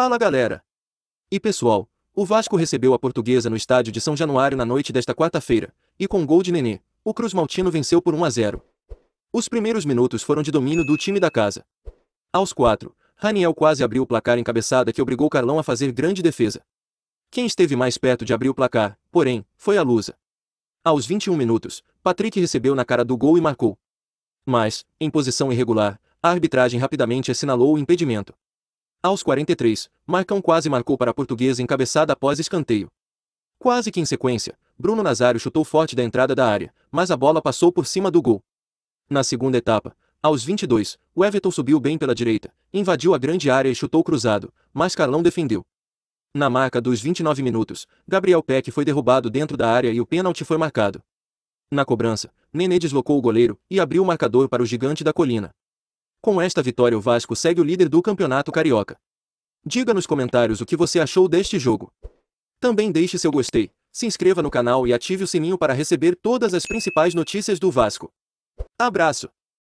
Fala galera! E pessoal, o Vasco recebeu a portuguesa no estádio de São Januário na noite desta quarta-feira, e com gol de Nenê, o Cruz Maltino venceu por 1 a 0. Os primeiros minutos foram de domínio do time da casa. Aos quatro, Raniel quase abriu o placar em cabeçada que obrigou Carlão a fazer grande defesa. Quem esteve mais perto de abrir o placar, porém, foi a Lusa. Aos 21 minutos, Patrick recebeu na cara do gol e marcou. Mas, em posição irregular, a arbitragem rapidamente assinalou o impedimento. Aos 43, Marcão quase marcou para a portuguesa encabeçada após escanteio. Quase que em sequência, Bruno Nazário chutou forte da entrada da área, mas a bola passou por cima do gol. Na segunda etapa, aos 22, o Everton subiu bem pela direita, invadiu a grande área e chutou cruzado, mas Carlão defendeu. Na marca dos 29 minutos, Gabriel Peck foi derrubado dentro da área e o pênalti foi marcado. Na cobrança, Nenê deslocou o goleiro e abriu o marcador para o gigante da colina. Com esta vitória o Vasco segue o líder do Campeonato Carioca. Diga nos comentários o que você achou deste jogo. Também deixe seu gostei, se inscreva no canal e ative o sininho para receber todas as principais notícias do Vasco. Abraço!